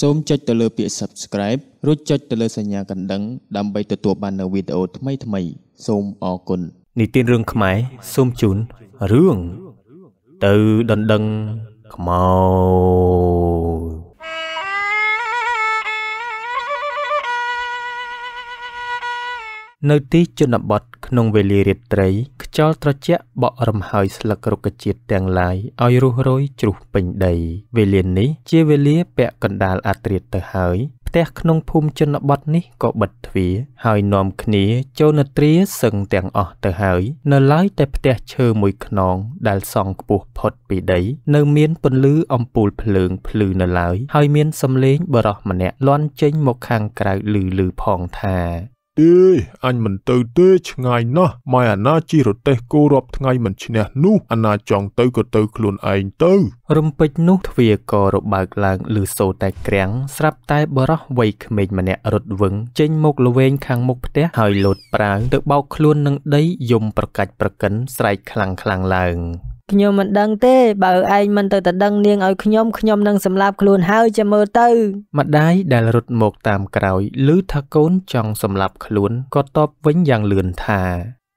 សូមចុចទៅលើពាក្យ Subscribe រួចចុចទៅលើសញ្ញាកណ្ដឹង ដើម្បីទទួលបាននូវវីដេអូថ្មីៗសូមអរគុណនិទានរឿងខ្មែរសូមជូនរឿងទៅដណ្ដឹងខ្មោចនៅទីជនបទក្នុងវេលារាត្រីខ្យល់ត្រជាក់បក់រំហើយស្លឹករុក្ខជាតិទាំងឡាយឲ្យរុះរោយជ្រុះពេញដីវេលានេះជាវេលាពាក់កណ្ដាលអាត្រាតទៅហើយផ្ទះក្នុងភូមិជនបទនេះក៏បិទទ្វារហើយនាំគ្នាចូលនទ្រាសឹងទាំងអស់ទៅហើយនៅឡើយតែផ្ទះឈើមួយខ្នងដែលសង់ខ្ពស់ផុតពីដីនៅមានពន្លឺអំពូលភ្លើងភ្លឺនៅឡើយហើយមានសំឡេងបរោះម្នាក់លាន់ចេញមកខាងក្រៅលឺលឺផងថាទេអញមិនទៅទេឆ្ងាយណាស់ម៉ែអាណាជីរទេសគោរាប់ថ្ងៃមិនឈ្នះនោះអាណាចង់ទៅក៏ទៅខ្លួនឯងទៅ រំពេចនោះទ្វាក៏របើកឡើងឮសូរតែក្រាំងស្រាប់តែបរោះវ័យក្មេងម្នាក់រត់វឹងចេញមកល្វែងខាងមុខផ្ទះហើយលោតប្រាវទៅបោកខ្លួននឹងដីយំប្រកាច់ប្រកិនស្រែកខ្លាំងៗឡើងខ្ញុំមិនដឹងទេ បើឯងមិនទៅទៅដឹងនាងឲ្យខ្ញុំខ្ញុំនឹងសម្លាប់ខ្លួនហើយចាំមើលទៅ ម្ដាយដែលរត់មកតាមក្រោយឮថាកូនចង់សម្លាប់ខ្លួនក៏តបវិញយ៉ាងលឿនថា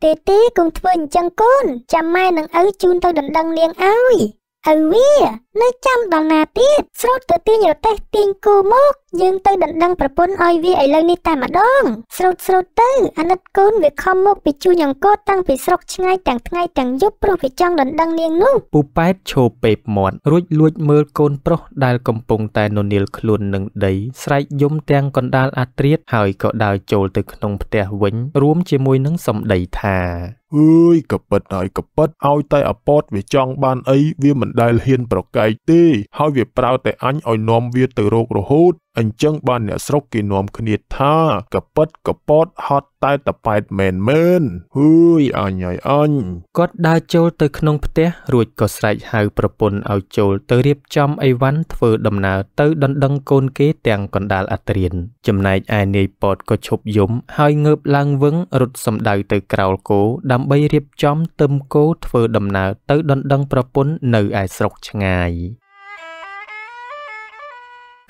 ទេទេកុំធ្វើអញ្ចឹងកូនចាំម៉ែនឹងឪជូនទៅដណ្ដឹងនាងឲ្យឪវានៅចាំដល់ណាទៀតស្រូតទៅទាញរទេះទាញគោមកយើងទៅដណ្ដឹងប្រពន្ធឲ្យវាឥឡូវនេះតែម្ដង ស្រូតស្រូតទៅអាណិតកូនវាខំមកពីជួញអង្គរតាំងពីស្រុកឆ្ងាយទាំងថ្ងៃទាំងយប់ព្រោះវាចង់ដណ្ដឹងនាងនោះពូប៉ែតឈោពេបមាត់រួចលួចមើលកូនប្រុសដែលកំពុងតែននៀលខ្លួននឹងដី ស្រែកយំទាំងកណ្ដាលអាត្រៀតហើយក៏ដើរចូលទៅក្នុងផ្ទះវិញ រួមជាមួយនឹងសម្ដីថាអើយកប៉ិតហើយកប៉ិតឲ្យតែអពតវាចង់បានអីវាមិនដែលហ៊ានប្រកាឯកទេហើយវាប្រើតែអញឲ្យនាំវាទៅរករហូតអញ្ចឹងបានអ្នកស្រុកគេនាំគ្នាថា កប៉ិតកប៉តហត់តែតប៉ែតមែនមែនហួយអញហើយអញគាត់ដើរចូលទៅក្នុងផ្ទះរួចក៏ស្រែកហៅប្រពន្ធឲ្យចូលទៅរៀបចំអីវ៉ាន់ធ្វើដំណើរទៅដណ្ដឹងកូនគេទាំងកណ្ដាលអត្រានចំណែកឯនាយពតក៏ឈប់យំហើយងើបឡើងវឹងរត់សំដៅទៅក្រោលគោដើម្បីរៀបចំទឹមគោធ្វើដំណើរទៅដណ្ដឹងប្រពន្ធនៅឯស្រុកឆ្ងាយ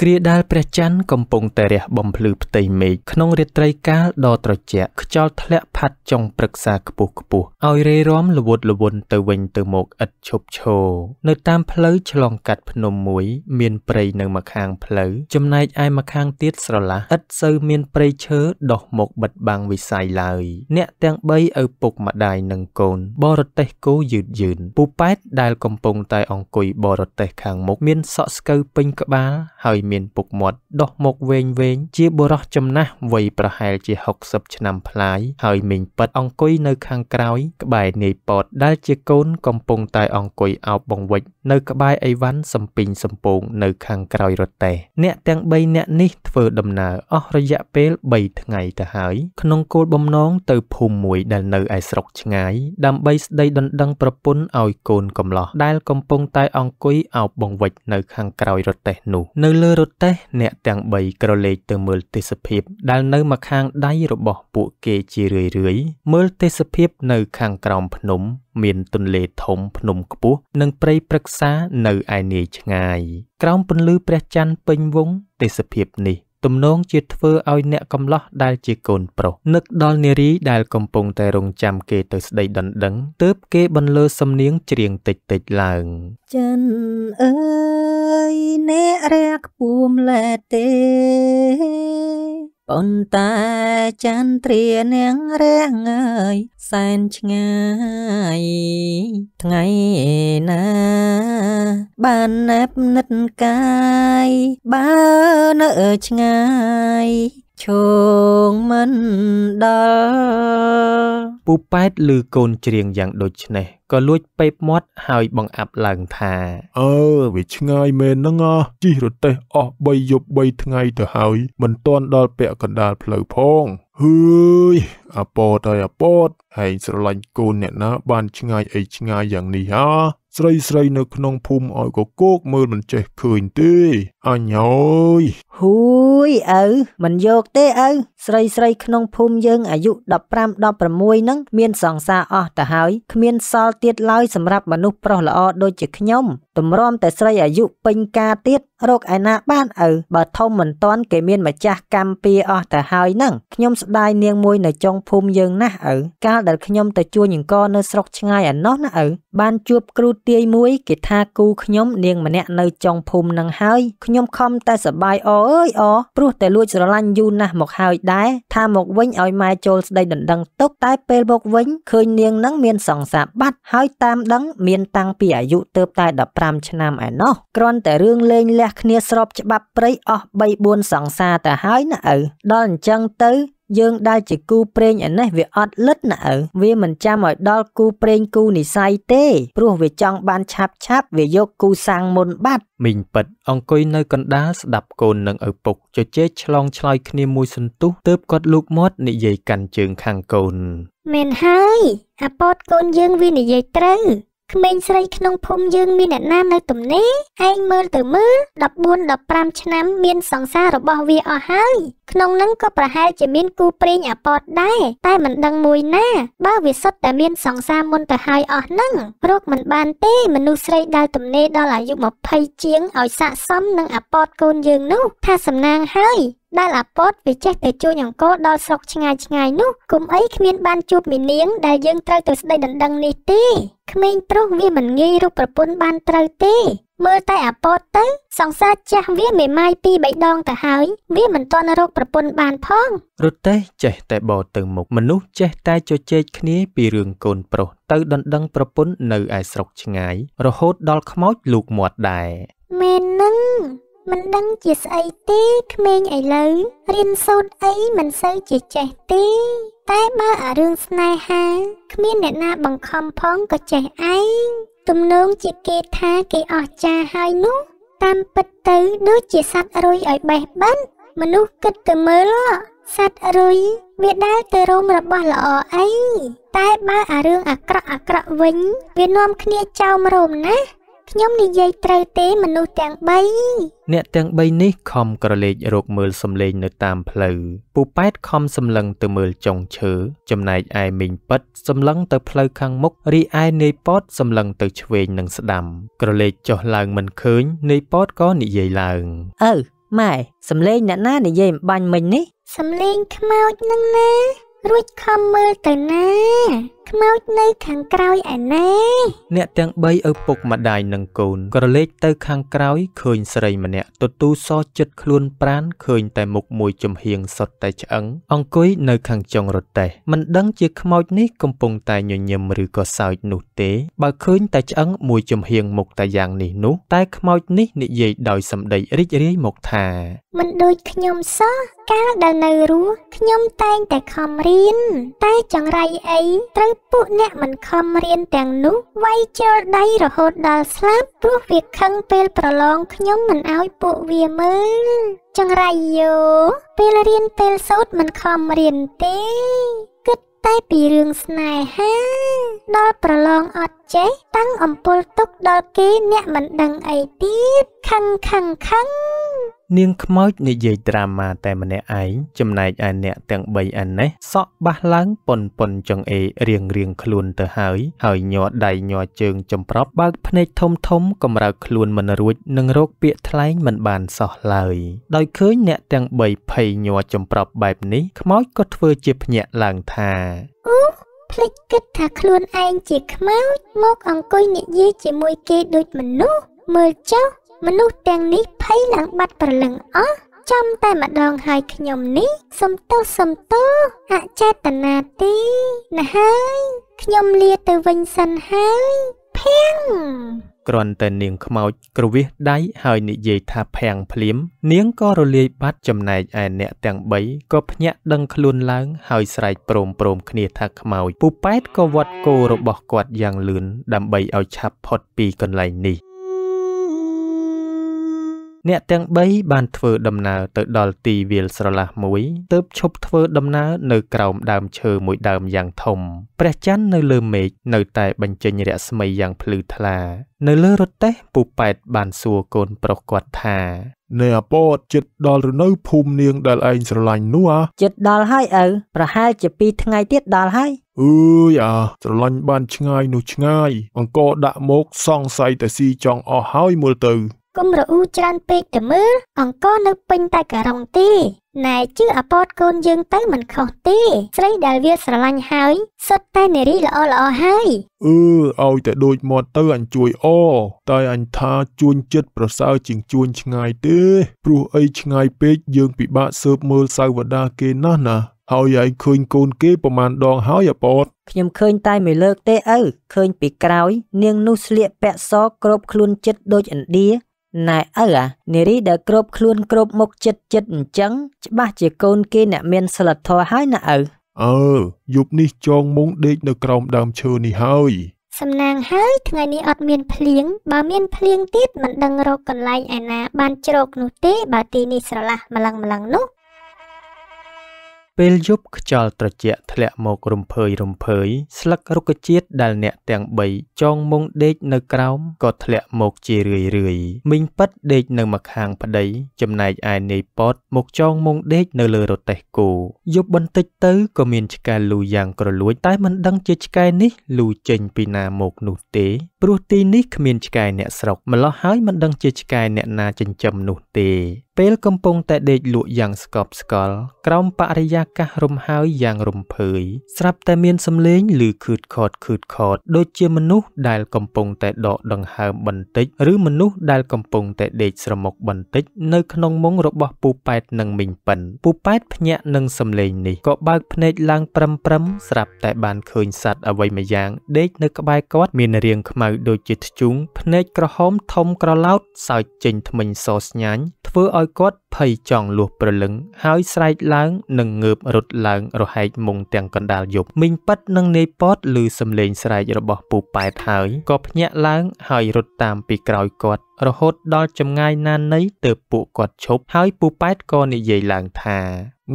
គ្រាដែលព្រះច័ន្ទកំពុងតែរះបំភ្លឺផ្ទៃមេឃក្នុងរាត្រីកាលដ៏ត្រជាក់ខ្យល់ធ្លាក់ផាត់ចុងព្រឹក្សាខ្ពស់ខ្ពស់ឲ្យរេរាំល្វត់ល្វន់ទៅវិញទៅមកឥតឈប់ឈរនៅតាមផ្លូវឆ្លងកាត់ភ្នំមួយមានព្រៃនៅម្ខាងផ្លូវចំណែកឯម្ខាងទៀតស្រឡះឥតសូវមានព្រៃឈើដុះមកបិទបាំងវិស័យឡើយអ្នកទាំង3ឪពុកម្ដាយនិងកូន បរទេសគោយឺតយឺនពូប៉ែតដែលកំពុងតែអង្គុយបរទេសខាងមុខមានសក់ស្កូវពេញក្បាលហើយមានពុកមាត់ដុះមុខវែងវែងជាបុរសចំណាស់វ័យប្រហែលជា60ឆ្នាំប្លាយហើយមីងប៉ិតអង្គុយនៅខាងក្រោយក្បែរនាយប៉តដែលជាកូនកំពុងតែ អង្គុយអោបបង្វិចនៅក្បែរអីវ៉ាន់សំពីងសំពង នៅខាងក្រោយរទេះអ្នកទាំង3នាក់នេះធ្វើដំណើរអស់រយៈពេល3ថ្ងៃទៅហើយក្នុងគោលបំណងទៅភូមិមួយដែលនៅឯស្រុកឆ្ងាយដើម្បីស្ដីដណ្ដឹងប្រពន្ធឲ្យកូនកំឡោះដែលកំពុងតែអង្គុយអោបបង្វិចនៅខាងក្រោយរទេះនោះនៅលើរទេះអ្នកទាំង3ក្រឡេកទៅមើលទេសភាពដែលនៅម្ខាងដៃរបស់ពួកគេជារឿយៗមើលទេសភាពនៅខាងក្រោមភ្នំមានទន្លេធំ ភ្នំខ្ពស់និងព្រៃព្រឹក្សានៅឯនាយឆ្ងាយ ក្រោមពន្លឺព្រះច័ន្ទពេញវងទេសភាព នេះទំនង ជាធ្វើឲ្យអ្នកកំឡោះដែលជាកូនប្រុសនឹកដល់នារីដែលកំពុងតែរងចាំគេទៅស្ដីដណ្ដឹងទើបគេបន្លឺសំនៀងច្រៀងតិចតិចឡើងចិនអើយអ្នករាក់ពួមលែទេប៉ុន្តែចន្ទ្រានាងរាំងអើយសែនឆ្ងាយថ្ងៃណាបានណែបនិតកាយបើនៅឆ្ងាយឈងមិនដល់ពូប៉ែតឮកូនច្រៀងយ៉ាងដូចនេះក៏លួចពេបមាត់ហើយ បង្អាប់ឡើងថាអើវាឆ្ងាយមែនហ្នឹងអជីរទេសអស់3យប់3ថ្ងៃទៅហើយ មិនទាន់ដល់ពាក់កណ្ដាលផ្លូវផងហឺយអពតហើយអពតហើយស្រឡាញ់កូនអ្នកណាបានឆ្ងាយអីឆ្ងាយយ៉ាងនេះហ៎ស្រីស្រីនៅក្នុងភូមិឲ្យកកោកមើលមិនចេះឃើញទេអញអើយហួយឪមិនយកទេឪស្រីស្រីក្នុងភូមិយើងអាយុ15 16ហ្នឹងមានសង្សារអស់ទៅហើយគ្មានសល់ទៀតឡើយសម្រាប់មនុស្សប្រុសល្អដូចជាខ្ញុំតម្រាំតែស្រីអាយុពេញការទៀតរកឯណាបានឪបើធំមិនតាន់គេមានម្ចាស់កម្មពីអស់ទៅហើយហ្នឹងខ្ញុំស្ដាយនាងមួយនៅចុងភូមិយើងណាស់ឪកាលដែលខ្ញុំទៅជួយអង្គរនៅស្រុកឆ្ងាយអាណោះណាឪបានជួបគ្រូទាយមួយគេថាគូខ្ញុំនាងម្នាក់នៅចុងភូមិនឹងហើយខ្ញុំខំតែសបាយអអើយអព្រោះតែលួចស្រឡាញ់យូរណាស់មកហើយដែរថាមកវិញឲ្យម៉ែចូលស្ដីដណ្ដឹងទុកតែពេលមកវិញឃើញនាងនឹងមានសង្សារបាត់ហើយតាមដឹងមានតាំងពីអាយុទៅ តែ15ឆ្នាំឯណោះគ្រាន់តែរឿងលេងលះគ្នាស្របច្បាប់ព្រៃអស់3 4សង្សារតែហើយណាឪដល់អញ្ចឹងទៅយើងដែលជាគូប្រេងឯនេះវាអត់លិតណាឪវាមិនចាំឲ្យដល់គូប្រេងគូនិស័យទេព្រោះវាចង់បានឆាប់ឆាប់វាយកគូសាំងមុនបាត់មីងពិត អង្គុយនៅកណ្ដាលស្ដាប់កូននិងឪពុកជជែកឆ្លងឆ្លើយគ្នាមួយសន្ទុះទើបគាត់លូកមាត់និយាយកាន់ជើងខាងកូនមែនហើយអាពតកូនយើងវានិយាយត្រូវក្មេងស្រីក្នុងភូមិយើងមានអ្នកណានៅទំនេរឯងមើលទៅមើល14 15ឆ្នាំមានសង្សាររបស់វាអស់ហើយក្នុងនឹងក៏ប្រហែលជាមានគូព្រេងអពតដែរតែមិនដឹងមួយណាបើវាសុទ្ធតែមានសង្សារមុនទៅហើយអស់នឹងរកមិនបានទេ មនុស្សស្រីដែលទំនេរដល់អាយុ20ជាងឲ្យស័កសមនឹងអពតកូនយើងនោះ ថាសំណាងហើយដែលអាពតវាចេះតែជួយអង្គរដល់ស្រុកឆ្ងាយឆ្ងាយនោះគុំអីគ្មានបានជួបមីនាងដែលយើងត្រូវទៅស្ដីដណ្ដឹងនេះទេក្មេងប្រុសវាមិនងាយរកប្រពន្ធបានត្រូវទេមើលតែអាពតទៅសង្សារចាស់វាមេម៉ាយពីរបីដងទៅហើយ វាមិនទាន់រកប្រពន្ធបានផងរត់ទេចេះតែបោទៅមុខមនុស្សចេះតែជជែកគ្នាពីរឿងកូនប្រុសទៅដណ្ដឹងប្រពន្ធនៅឯស្រុកឆ្ងាយរហូតដល់ខ្មោចលូកមាត់ដែរមែននឹងមិនដឹងជាស្អីទេក្មេងឥឡូវរៀនសូត្រអីមិនសូវជាចេះទេ តែបើអារឿងស្នេហា គ្មានអ្នកណាបង្ខំផងក៏ចេះឯងទំនងជាគេថាគេអស់ចាហើយនោះ តាមពិតទៅដូចជាសัตว์រុយឲ្យបេះបិណ្ឌមនុស្សគិតទៅមើលសัตว์រុយវាដែលទៅរោមរបស់ល្អអីតែបើអារឿងអាក្រក់អាក្រក់វិញវានាំគ្នាចោមរោមណាស់ខ្ញុំនិយាយត្រូវទេមនុស្សទាំង3អ្នកទាំង3នេះខំក្រឡេករកមើលសំឡេងនៅតាមផ្លូវពូប៉ែតខំសម្លឹងទៅមើលចុងឈើចំណែកឯមីងប៉ិតសម្លឹងទៅផ្លូវខាងមុខរីឯនាយប៉តសម្លឹងទៅឆ្វេងនិងស្ដាំក្រឡេកចុះឡើងមិនឃើញនាយប៉តក៏និយាយឡើងអើម៉ែសំឡេងអ្នកណា និយាយអំបញ្ញមិញនេះសំឡេងខ្មោចនឹងណារួចខំមើលទៅណាខ្មោចនៅខាងក្រោយឯណែអ្នកទាំង3ឪពុកម្ដាយនិងកូនក្រឡេកទៅខាងក្រោយឃើញស្រីម្នាក់ទទូសចិត្តខ្លួនប្រានឃើញតែមុខមួយចំហៀងសុទ្ធតែឆ្អឹងអង្គុយនៅខាងចុងរទេះមិនដឹងជាខ្មោចនេះកំពុងតែញញឹមឬក៏សើចនោះទេបើឃើញតែឆ្អឹងមួយចំហៀងមុខតែយ៉ាងនេះនោះតែខ្មោចនេះនិយាយដោយសម្ដីរីករាយមកថាមិនដូចខ្ញុំសោះកាលដែលនៅរស់ខ្ញុំតែងតែខំរៀនតែចង្រៃអីត្រូវពួកអ្នកមិនខំរៀនទាំងនោះវាយជើលដៃរហូតដល់ស្លាប់ព្រោះវាខឹងពេលប្រឡងខ្ញុំមិនឲ្យពួកវាមើលចង្រៃយោពេលរៀនពេលសូត្រមិនខំរៀនទេ គិតតែពីរឿងស្នេហាដល់ប្រឡងអត់ចេះតាំងអំពុលទុកដល់គេអ្នកមិនដឹងអីទៀតខឹងខឹងខឹងនាងខ្មោចនិយាយត្រាម៉ាតែម្នាក់ឯងចំណែកឯអ្នកទាំង3អានេះសក់បាស់ឡើងប៉ុនប៉ុនចង្អេរៀងរៀងខ្លួនទៅហើយហើយញ័រដៃញ័រជើងចំប្រប់បើកភ្នែកធំធំកំរើកខ្លួនមិនរួចនឹងរោគពាកថ្លែងមិនបានសោះឡើយដោយឃើញអ្នកទាំង3ភ័យញ័រចំប្រប់បែបនេះខ្មោចក៏ធ្វើជាភ្ញាក់ឡើងថាអូភ្លេចគិតថាខ្លួនឯងជាខ្មោចមកអង្គុយនិយាយជាមួយគេដូចមនុស្សមើលចុះមនុស្សទាំងនេះភ័យឡើងបាត់ប្រលឹងអស់ចំតែម្ដងហើយខ្ញុំនេះ សំទោសសំទោសអចេតនាទីណាហើយខ្ញុំលាទៅវិញសិនហើយភៀងគ្រាន់តែនាងខ្មោចគ្រវាសដៃហើយនិយាយថាភាំងភ្លាម នាងក៏រលាយបាត់ចំណែកឯអ្នកទាំង3ក៏ភ្ញាក់ដឹងខ្លួនឡើងហើយស្រែកព្រមព្រមគ្នាថាខ្មោចពូប៉ែតក៏វត្តគោរបស់គាត់យ៉ាងលឿនដើម្បីឲ្យឆាប់ផុតពីកន្លែងនេះអ្នកទាំង3បានធ្វើដំណើរទៅដល់ទីវាលស្រឡះមួយទើបឈប់ធ្វើដំណើរនៅក្រោមដើមឈើមួយដើមយ៉ាងធំព្រះច័ន្ទនៅលើមេឃនៅតែបញ្ចេញរស្មីយ៉ាងភ្លឺថ្លា នៅលើរទេះពូប៉ែតបានសួរកូនប្រុសគាត់ថាណែអពតចិត្តដល់រនៅភូមិនាងដែលឯងស្រឡាញ់នោះអាចិត្តដល់ហើយឪប្រហែលជា2ថ្ងៃទៀតដល់ហើយអើយអាស្រឡាញ់បានឆ្ងាយនោះឆ្ងាយអង្គរដាក់មកសង្ស័យតែស៊ីចង់អស់ហើយមើលទៅគុំរអ៊ូច្រើនពេកទៅមើលអង្គនៅពេញតែការងទេណែជឿអពតកូនយើងទៅមិនខុសទេស្រីដែលវាស្រឡាញ់ហើយ សុទ្ធតែនារីល្អល្អហើយអឺឲ្យតែដូចមាត់ទៅអញជួយអតែអញថាជួនចិត្តប្រសើរជាងជួនឆ្ងាយទេ ព្រោះអីឆ្ងាយពេកយើងពិបាកស៊ើបមើលសាវតាគេណាស់ណាហើយឯងឃើញកូនគេប្រមាណដងហើយអពតខ្ញុំឃើញតែមួយលើកទេឪឃើញពីក្រោយនាងនោះស្លៀកពាក់សក្របខ្លួនចិត្តដូចឥណ្ឌាណែឪអានារីដែលគ្របខ្លួនគ្របមុខចិត្តចិត្តអញ្ចឹងច្បាស់ជាកូនគេអ្នកមានសិលធម៌ហើយណាឪអើយប់នេះចងមុងដេកនៅក្រោមដើមឈើនេះហើយសំណាងហើយថ្ងៃនេះអត់មានភ្លៀងបើមានភ្លៀងទៀតមិនដឹងរកកន្លែងឯណាបានជ្រកនោះទេបើទីនេះស្រឡះម្លឹងម្លឹងនោះពេលយប់ខ្យល់ត្រជាក់ធ្លាក់មករំភើយរំភើយស្លឹករុក្ខជាតិដែលអ្នកទាំង3ចងមុងដេកនៅក្រោម ក៏ធ្លាក់មកជារឿយរឿយមីងប៉ិតដេកនៅម្ខាងប្តីចំណែកឯនាយប៉តមកចងមុងដេកនៅលើរទេះគោយប់បន្តិចទៅក៏មានឆ្កែលូយ៉ាងក្រលួចតែមិនដឹងជាឆ្កែនេះលូចេញពីណាមក នោះទេព្រោះទីនេះគ្មានឆ្កែអ្នកស្រុកម្លោះហើយមិនដឹងជាឆ្កែអ្នកណាចិញ្ចឹមនោះទេពេលកំពុងតែដេកលក់យ៉ាងស្កប់ស្កល់ក្រោមបរិយាកាសរំហើយយ៉ាងរំភើយស្រាប់តែមានសំឡេងឮខឺតខតខឺតខតដូចជាមនុស្សដែលកំពុងតែដកដង្ហើមបន្តិចឬមនុស្សដែលកំពុងតែដេកស្រមុកបន្តិចនៅក្នុងមុងរបស់ពូប៉ែតនិងមីងប៉ិនពូប៉ែតភ្ញាក់នឹងសំឡេងនេះក៏បើកភ្នែកឡើងប្រឹមប្រឹមស្រាប់តែបានឃើញសត្វអ្វីម្យ៉ាងដេកនៅក្បែរគាត់មានរាងខ្មៅដូចជាធ្ជូងភ្នែកក្រហមធំក្រឡោតសើចចេញធ្មេញសស្ញាញ់ធ្វើឲ្យគាត់ភ័យចង់លួសប្រលឹងហើយស្រែកឡើងនិងងើបរត់ឡើងរហែកមុងទាំងកណ្ដាលយប់មីងប៉ិតនិងនាយប៉តឮសំឡេងស្រែករបស់ពូប៉ែតហើយក៏ភ្ញាក់ឡើងហើយរត់តាមពីក្រោយគាត់រហូតដល់ចម្ងាយណានៃទើបពួកគាត់ឈប់ហើយពូប៉ែតក៏និយាយឡើងថា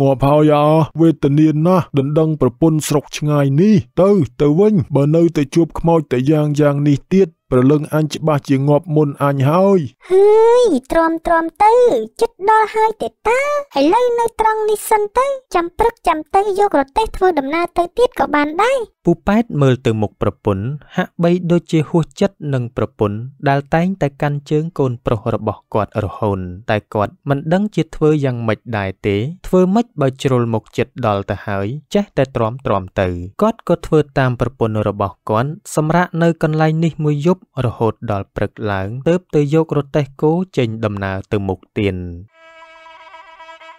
ងាប់ហើយអើវេទនាណាស់ដណ្ដឹងប្រពន្ធស្រុកឆ្ងាយនេះទៅទៅវិញបើនៅតែជួបខ្មោចតែយ៉ាងយ៉ាងនេះទៀតប្រលឹងអញច្បាស់ជាងាប់មុនអញហើយហើយទ្រាំទ្រាំទៅចិត្តដល់ហើយទេតាឥឡូវនៅ ត្រង់នេះសិនទៅចាំព្រឹកចាំទៅយករទេះធ្វើដំណើរទៅទៀតក៏បានដែរពូប៉ែតមើលទៅមុខប្រពន្ធហាក់បីដូចជាហួសចិត្តនឹងប្រពន្ធដែលតែងតែកាន់ជើងកូនប្រុសរបស់គាត់ រហូតតែគាត់មិនដឹងជាធ្វើយ៉ាងម៉េចដែរទេ ធ្វើម៉េចបើជ្រុលមកចិត្តដល់ទៅហើយចេះតែទ្រាំទ្រាំទៅគាត់ក៏ធ្វើតាមប្រពន្ធរបស់គាត់សម្រាប់នៅកន្លែងនេះមួយយប់ប់រហូតដល់ព្រឹកឡើងទើបទៅយករទេះគោចេញ ដំណើរទៅមុខទៀន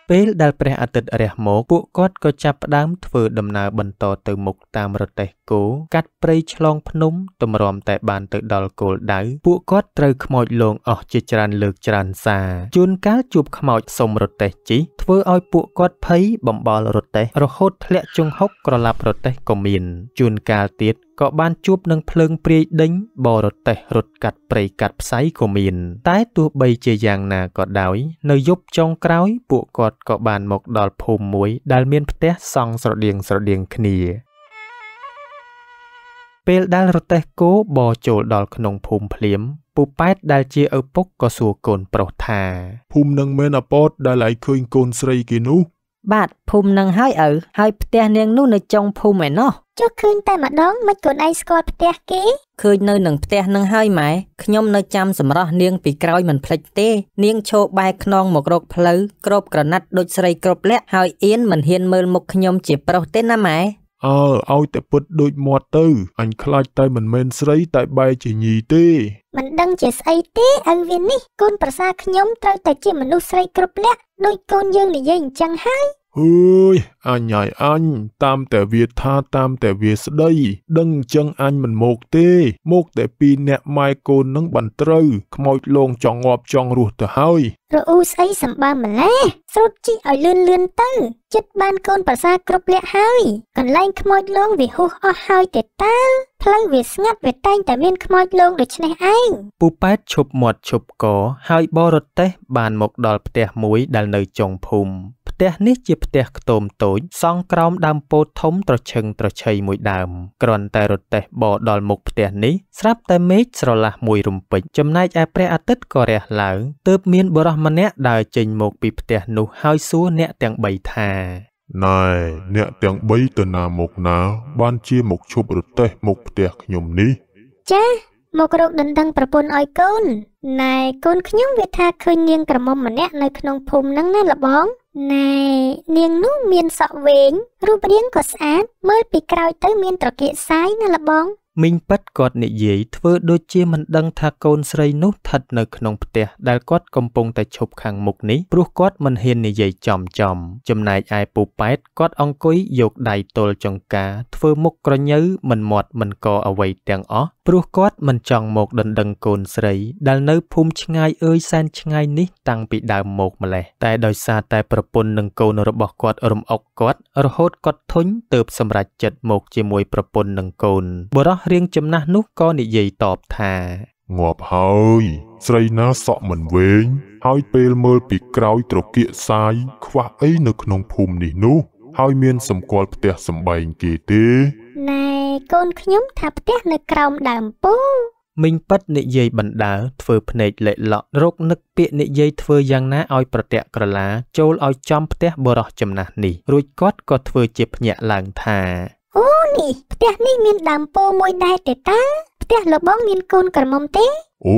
ពេលដែលព្រះអាទិត្យរះមកពួកគាត់ក៏ចាប់ផ្ដើមធ្វើដំណើរបន្តទៅមុខតាមរទេះគោកាត់ព្រៃឆ្លងភ្នំតម្រាំតែបានទៅដល់គោលដៅពួកគាត់ត្រូវខ្មោចលងអស់ជាច្រើនលើកច្រើនសាជួនកាលជួបខ្មោចសុំរទេះជីធ្វើឲ្យពួកគាត់ភ័យបំបល់រទេះរហូតធ្លាក់ជង្ហុកក្រឡាប់រទេះក៏មានជួនកាលទៀតក៏បានជួបនឹងភ្លើងព្រាយដេញបរតេះរត់កាត់ព្រៃកាត់ផ្សៃក៏មាន តែទោះបីជាយ៉ាងណាក៏ដោយ នៅយប់ចុងក្រោយពួកគាត់ក៏បានមកដល់ភូមិមួយ ដែលមានផ្ទះសង់ស្រដៀងស្រដៀងគ្នាពេលដែលរទេះគោបរចូលដល់ក្នុង ភូមិភ្លាមពូប៉ែតដែលជាឪពុកក៏សួរកូនប្រុសថាភូមិនឹងមានអពតដែលឯងឃើញកូនស្រីគេនោះបាទភូមិនឹងហើយឪហើយផ្ទះនាងនោះនៅចុងភូមិឯណោះចុះឃើញតែម្ដងមិនកូនឯងស្គាល់ផ្ទះគេឃើញនៅនឹងផ្ទះនឹងហើយម៉ែខ្ញុំនៅចាំសម្រស់នាងពីក្រោយមិនភ្លេចទេ នាងឈោបែកខ្នងមករកផ្លូវក្របក្រណាត់ដូចស្រីគ្រប់លក្ខហើយអៀនមិនហ៊ានមើលមុខខ្ញុំជាប្រុសទេណាម៉ែអើឲ្យតែពុតដូចមាត់ទៅ អញខ្លាចតែមិនមែនស្រីតែបែរជាញីទេមិនដឹងជាស្អីទេឪវានេះកូនប្រសាខ្ញុំត្រូវតែជាមនុស្សស្រីគ្រប់លក្ខដូចកូនយើងនិយាយអញ្ចឹងហើយអើយអញហើយអញតាមតែវាថាតាមតែវាស្ដីដឹងចឹងអញមិនមក ទេ មកតែពីរអ្នកម៉ែកូននឹងបានត្រូវខ្មោចលងចង់ងាប់ចង់រស់ទៅហើយរអ៊ូស្អីសម្បើម្លេះស្រុតជីឲ្យលឿនលឿនទៅចិត្តបានកូនប្រសាគ្រប់លក្ខហើយ កន្លែងខ្មោចលងវាហុះអស់ហើយទេតាផ្លូវវាស្ងាត់វាតែងតែមានខ្មោចលងដូច្នេះឯងពូប៉ែតឈប់មាត់ឈប់កហើយបរតេះបានមកដល់ផ្ទះមួយដែលនៅចុងភូមិផ្ទះនេះជាផ្ទះខ្ទមតូចសង់ក្រោមដើមពោធិ៍ធំត្រឈឹងត្រឈៃមួយដើមគ្រាន់តែរតេះបរដល់មុខផ្ទះនេះស្រាប់តែមេឃស្រឡះមួយរំពេចចំណែកឯព្រះអាទិត្យក៏រះ ឡើងទើបមានបរិះម្នាក់ដើរចេញមកពីផ្ទះនោះហើយសួរអ្នក ទាំង3ថាណែអ្នកទាំងបីទៅណាមកណាបានជាមកឈប់រទេសមកផ្ទះខ្ញុំនេះចាមករកដណ្ដឹងប្រពន្ធឲ្យកូនណែកូនខ្ញុំវាថាឃើញនាងក្រមុំម្នាក់នៅក្នុងភូមិហ្នឹងណាលបងណែនាងនោះមានសក់វែងរូបរាងក៏ស្អាតមើលពីក្រោយទៅមានត្រគាកសាយណាលបងមីងប៉ិតគាត់និយាយធ្វើដូចជាមិនដឹងថាកូនស្រីនោះស្ថិតនៅក្នុងផ្ទះដែលគាត់កំពុងតែឈប់ខាងមុខនេះព្រោះគាត់មិនហ៊ាននិយាយចំ ចំចំណែកឯពូប៉ែតគាត់អង្គុយយកដៃទល់ចង្ការ ធ្វើមុខក្រញើមិនមាត់មិនកអ្វីទាំងអស់ព្រោះគាត់មិនចង់មកដណ្ដឹងកូនស្រីដែលនៅភូមិឆ្ងាយអើយសែនឆ្ងាយនេះតាំងពីដើមមកម្លេះតែដោយសារតែប្រពន្ធនិងកូនរបស់គាត់រំអុកគាត់រហូតគាត់ធុញទើបសម្រេចចិត្តមកជាមួយប្រពន្ធនិងកូនបរោះរៀងចំណាស់នោះក៏និយាយតបថាងាប់ហើយស្រីណាសក់មិនវែងហើយពេលមើលពីក្រោយត្រគាកសាយ ខ្វះអី នៅក្នុងភូមិនេះនោះហើយមានសម្គាល់ផ្ទះសំបែងគេទេណែកូនខ្ញុំថាផ្ទះនៅក្រោមដើមពោមីងប៉ិតនិយាយបណ្ដើធ្វើភ្នែកលេក់លក់រកនឹកពាក្យនិយាយធ្វើយ៉ាងណាឲ្យប្រតាក់ក្រឡាចូលឲ្យចំផ្ទះបរោះចំណាស់នេះរួចគាត់ក៏ធ្វើជាភ្ញាក់ឡើងថាអូនេះផ្ទះនេះមានដើមពោមួយដែរទេតាផ្ទះលបងមានកូនក្រមុំទេអូ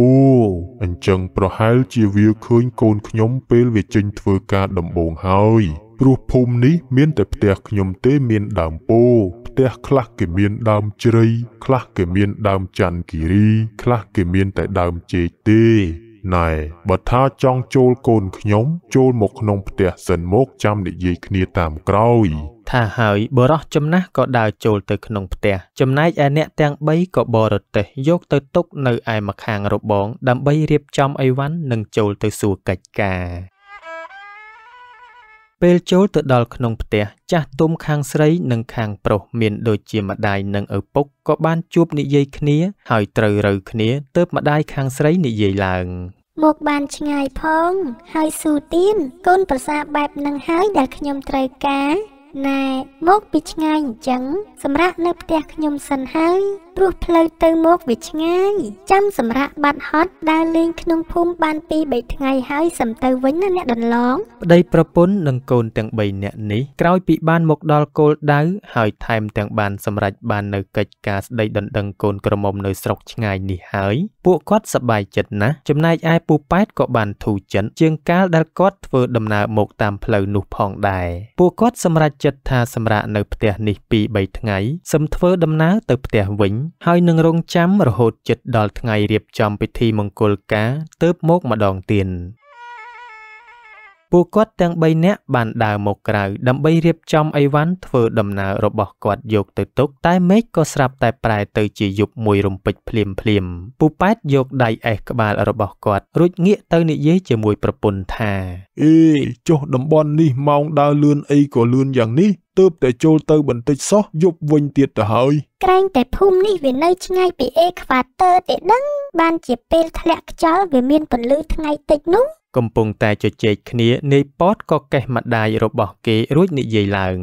អញ្ចឹងប្រហែលជាវាឃើញកូនខ្ញុំពេលវាចេញធ្វើការដំបងហើយព្រោះភូមិនេះមានតែផ្ទះខ្ញុំទេមានដើមពោផ្ទះខ្លះគេមានដើមជ្រៃខ្លះគេមានដើមច័ន្ទគិរីខ្លះគេមានតែដើមចេកទេណែបើថាចង់ចូលកូនខ្ញុំចូលមកក្នុងផ្ទះសិនមកចាំនិយាយគ្នាតាមក្រោយថាហើយបរោះចំណាស់ក៏ដើរចូលទៅក្នុងផ្ទះចំណែកឯអ្នកទាំង3ក៏បរទេសយកទៅទុកនៅឯម្ខាងរបងដើម្បីរៀបចំអីវ៉ាន់និងចូលទៅសួរកិច្ចការពេលចូលទៅដល់ក្នុងផ្ទះចាស់ទុំខាងស្រី និងខាងប្រុសមានដូចជាម្ដាយនិងឪពុកក៏បានជួបនិយាយគ្នា ហើយត្រូវរើគ្នាទើបម្ដាយខាងស្រីនិយាយឡើងមកបានឆ្ងាយផង ហើយស៊ូទៀនកូនប្រសាបែបនឹងហើយដែលខ្ញុំត្រូវការណែមកពីឆ្ងាយអញ្ចឹងសម្រាប់នៅផ្ទះខ្ញុំសិនហើយព្រោះផ្លូវទៅមកវាឆ្ងាយចាំសម្រាប់បាត់ហត់ដើរលេងក្នុងភូមិបាន2 3ថ្ងៃហើយសឹមទៅវិញណាអ្នកដន្លងប្តីប្រពន្ធនិងកូនទាំង3នាក់នេះក្រោយពីបានមកដល់គោលដៅហើយថែមទាំងបានសម្រេចបាននៅកិច្ចការស្ដីដណ្ដឹងកូនក្រមុំនៅស្រុកឆ្ងាយនេះហើយពួកគាត់សប្បាយចិត្តណាស់ចំណែកឯពូប៉ែតក៏បានធូរចិត្តជាងកាលដែលគាត់ធ្វើដំណើរមកតាមផ្លូវនោះផងដែរពួកគាត់សម្រេចចិត្តថាសម្រាប់នៅផ្ទះនេះ2 3ថ្ងៃសឹមធ្វើដំណើរទៅផ្ទះវិញហើយនឹងរងចាំរហូតចិត្តដល់ថ្ងៃរៀបចំពិធីមង្គលការទើបមកម្ដងទៀតពួកគាត់ទាំង3នាក់បានដើរមកក្រៅដើម្បីរៀបចំអីវ៉ាន់ធ្វើដំណើររបស់គាត់យកទៅទុកតែមេឃក៏ស្រាប់តែប្រែទៅជាយប់មួយរំពេចភ្លាមភ្លាមពូប៉ែតយកដៃអេះក្បាលរបស់គាត់រួចងាកទៅនិយាយជាមួយប្រពន្ធថាអេចុះតំបន់នេះម៉ោងដើរលឿនអីក៏លឿនយ៉ាងនេះទើបតែចូលទៅ បន្តិចសោះយប់វិញទៀតទៅហើយក្រែងតែភូមិនេះវានៅឆ្ងាយពីអេក្វាទ័រទេដឹងបានជាពេលធ្លាក់ខ្យល់វាមានពន្លឺថ្ងៃតិចនោះកំពុងតែជជែកគ្នានាយប៉តក៏កេះម្ដាយរបស់គេរួចនិយាយឡើង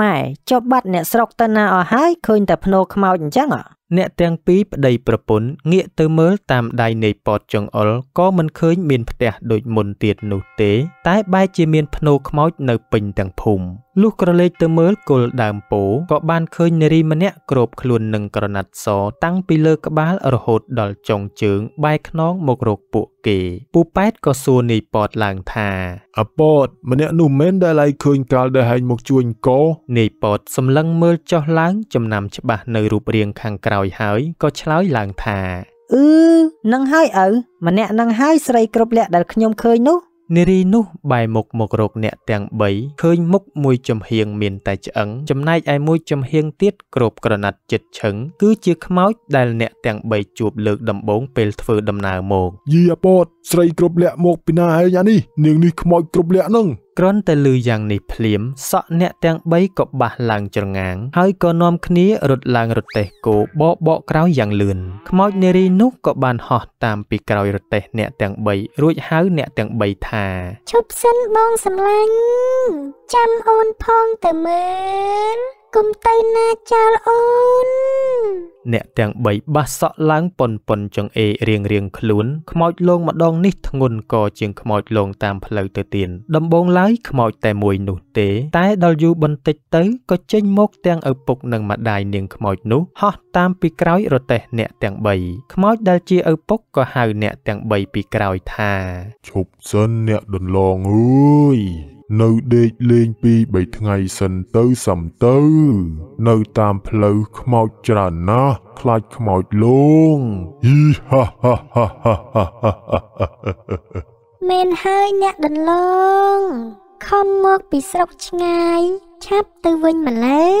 ម៉ែចុះបាត់អ្នកស្រុកទៅណាអស់ហើយឃើញតែភ្នោខ្មោចអញ្ចឹងអ្នកទាំងពីរប្តីប្រពន្ធងាកទៅមើលតាមដៃនៃពតចង្អុលក៏មិនឃើញមានផ្ទះដូចមុនទៀតនោះទេ តែបែរជាមានភ្នោខ្មោចនៅពេញទាំងភូមិលុះក្រឡេកទៅមើលគល់ដើមពោក៏បានឃើញនារីម្នាក់គ្របខ្លួននឹងក្រណាត់សតាំងពីលើក្បាលរហូតដល់ចុងជើងបែកខ្នងមករកពួកគេពូប៉ែតក៏សួរនាយប៉តឡើងថាអពតម្នាក់នោះមិនដែលឯងឃើញកាលដែលហែងមកជួញកោនាយប៉តសម្លឹងមើលចុះឡើង ចំណាំច្បាស់នៅរូបរាងខាងក្រោយហើយក៏ឆ្លើយឡើងថាអឺនឹងហើយឪម្នាក់នឹងហើយស្រីគ្រប់លក្ខដែលខ្ញុំឃើញនោះនារីនោះបែរមុខមករកអ្នកទាំង3ឃើញមុខមួយចំហៀងមានតែឆ្អឹងចំណែកឯមួយចំហៀងទៀតគ្របក្រណាត់ជិតឈឹងគឺជាខ្មោចដែលអ្នកទាំង3ជួបលើកដំបូងពេលធ្វើដំណើរមកយីអពតស្រីគ្រប់លក្ខមកពីណាហើយយ៉ានេះនាងនេះខ្មោចគ្រប់លក្ខនឹងគ្រាន់តែឮយ៉ាងនេះភ្លាមសក់អ្នកទាំង3ក៏បះឡើងច្រងាងហើយក៏នាំគ្នារត់ឡើងរទេះគោបបកក្រោយយ៉ាងលឿនខ្មោចនារីនោះក៏បានហោះតាមពីក្រោយរទេះអ្នកទាំង3រួចហៅអ្នកទាំង3ថាឈប់សិនបងសម្លាញ់ចាំអូនផងទៅមើលកុំទៅណាចោលអូនអ្នកទាំង3បាសសក់ឡើងប៉ុនប៉ុនចង្អេរៀងរៀងខ្លួនខ្មោចលងម្ដងនេះធ្ងន់ក៏ជាងខ្មោចលងតាមផ្លូវទៅទៀតដំបងឡើយខ្មោចតែមួយនោះទេតែដល់យូរបន្តិចទៅក៏ចេញមកទាំងឪពុកនិងម្ដាយនាងខ្មោចនោះហោះតាមពីក្រោយរទេះអ្នកទាំង3ខ្មោចដែលជាឪពុកក៏ហៅអ្នកទាំង3ពីក្រោយថាឈប់សិនអ្នកដន្លងអើយនៅដេកលេងពីរបីថ្ងៃសិនទៅសំទៅ នៅតាមផ្លូវខ្មោចច្រើនណាស់ខ្លាចខ្មោចលងហ៊ីហាហាហាហាមែនហើយអ្នកដន្លងខំមកពីស្រុកឆ្ងាយ ឆាប់ទៅវិញម្លេះ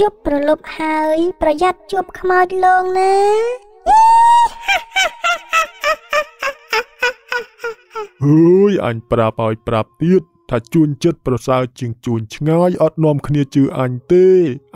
យប់ប្រលប់ហើយ ប្រយ័ត្នជួបខ្មោចលងណាអើយអញប្រាប់ឲ្យប្រាប់ទៀតថាជួនចិត្តប្រសើរជាងជួនឆ្ងាយអត់នាំគ្នាជឿអញទេ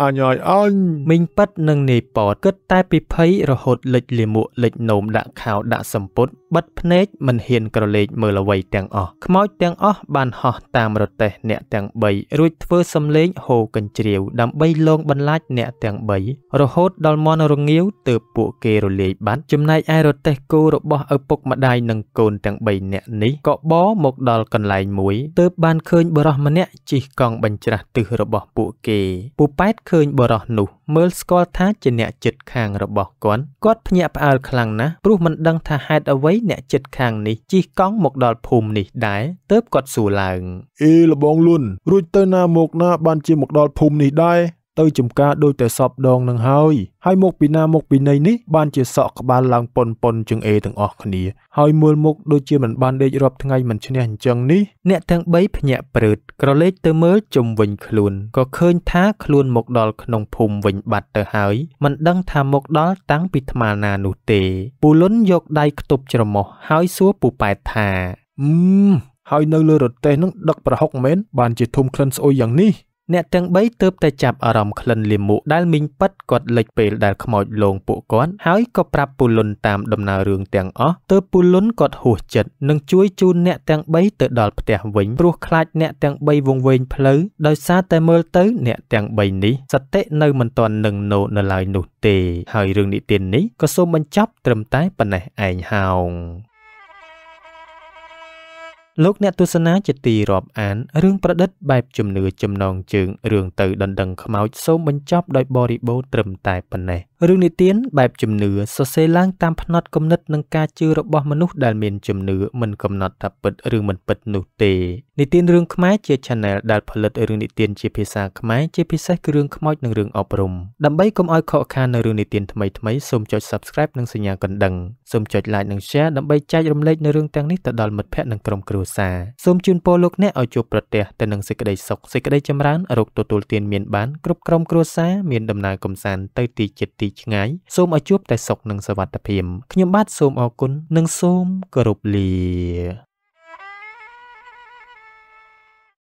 អញហើយអញមីងប៉ិតនិងនាយប៉តគិតតែពីភ័យរហូតលិចលាមកលិចនោមដាក់ខោដាក់សម្ពុតបិទភ្នែកមិនហ៊ានក្រឡេកមើលអ្វីទាំងអស់ខ្មោចទាំងអស់បានហោះតាមរទេះអ្នក ទាំង3រួចធ្វើសំឡេងហូរកញ្ជ្រៀវដើម្បីលងបន្លាចអ្នកទាំង3រហូតដល់មន់រងាវទើបពួកគេរលាយបាត់ចំណែកឯរទេះគោរបស់ឪពុកម្ដាយនិងកូនទាំង3នាក់នេះក៏បមកដល់កន្លែងមួយទើបបានឃើញបរោះម្នាក់ជិះកង់បញ្ច្រាស់ទឹះរបស់ពួកគេពូប៉ែតឃើញបរោះនោះមើលស្គាល់ថាជាអ្នកចិត្តខាងរបស់គាត់គាត់ភ្ញាក់ផ្អើលខ្លាំងណាស់ព្រោះមិនដឹងថាហេតុអ្វីអ្នកចិត្តខាងនេះជិះកង់មកដល់ភូមិនេះដែរទើបគាត់សួរឡើងអេលបងលុនរួចទៅណាមកណាបានជាមកដល់ភូមិនេះដែរទៅចំការដូចតែសពដងនឹងហើយហើយមកពីណាមកពីណីនេះបានជាសក់ក្បាលឡើងប៉ុនប៉ុនជើងអេទាំងអស់គ្នាហើយមើលមុខដូចជាមិនបានដេករាប់ថ្ងៃមិនឈ្នះអញ្ចឹងនេះអ្នកទាំង3ភ្ញាក់ព្រឺតក្រឡេកទៅមើលជុំវិញខ្លួនក៏ឃើញថាខ្លួនមកដល់ក្នុងភូមិវិញបាត់ទៅហើយមិនដឹងថាមកដល់តាំងពីថ្មណានោះទេ ពូលុនយកដៃខ្ទប់ច្រមុះហើយសួរពូប៉ែតថាអឺហើយនៅលើរទេះនឹង ដឹកប្រហុកមែនបាន ជាធុំក្លិនស្អុយយ៉ាងនេះអ្នកទាំង3ទើបតែចាប់អារម្មណ៍ក្លិនលាមកដែលមីងប៉ិតគាត់លេចពេលដែលខ្មោចលងពួកគាត់ហើយក៏ប្រាប់ពូលុនតាមដំណើររឿងទាំងអស់ទើបពូលុនគាត់ហួសចិត្តនិងជួយជូនអ្នកទាំង3ទៅដល់ផ្ទះវិញព្រោះខ្លាចអ្នកទាំង3វង្វេងផ្លូវដោយសារតែមើលទៅអ្នកទាំង3នេះសតិនៅមិនទាន់នឹងណូនៅឡើយនោះទេ ហើយរឿងនិទាននេះក៏សូមបញ្ចប់ត្រឹមតែប៉ុណ្ណេះឯងហោងលោកអ្នកទស្សនាជាទីរាប់អានរឿងប្រឌិត បែប ជំនឿចំណងជើងរឿងទៅដណ្ដឹងខ្មោចសូមបញ្ចប់ដោយបរិបូរត្រឹមតែប៉ុណ្ណេះរឿងនិទានបែបជំនឿសរសេរឡើងតាមផ្នត់គំនិតនិងការជឿរបស់មនុស្សដែលមានជំនឿមិនកំណត់ថាពិតឬមិនពិតនោះទេនិទានរឿងខ្មែរជា Channel ដែលផលិតរឿងនិទានជាភាសាខ្មែរជាពិសេសគឺរឿងខ្មោចនិងរឿងអប់រំដើម្បីកុំឲ្យ ខកខាននៅរឿងនិទានថ្មីៗសូមចុច Subscribe និងសញ្ញាកណ្ដឹងសូមចុច Like និង Share ដើម្បីចែករំលែកនៅរឿងទាំងនេះទៅដល់មិត្តភ័ក្តិនិងក្រុមគ្រួសារសូមជូនពរលោកអ្នកឲ្យជួបប្រទះទៅនឹងសេចក្តីសុខសេចក្តីចម្រើនរកទទួលទានមានបានគ្រប់ក្រុមគ្រួសារមានដំណើរកំសាន្តទៅទីចិត្តទីឆ្ងាយសូមឲ្យជួបតែសុខនិងសុវត្ថិភាពខ្ញុំបាទសូមអរគុណនិងសូមគោរពលា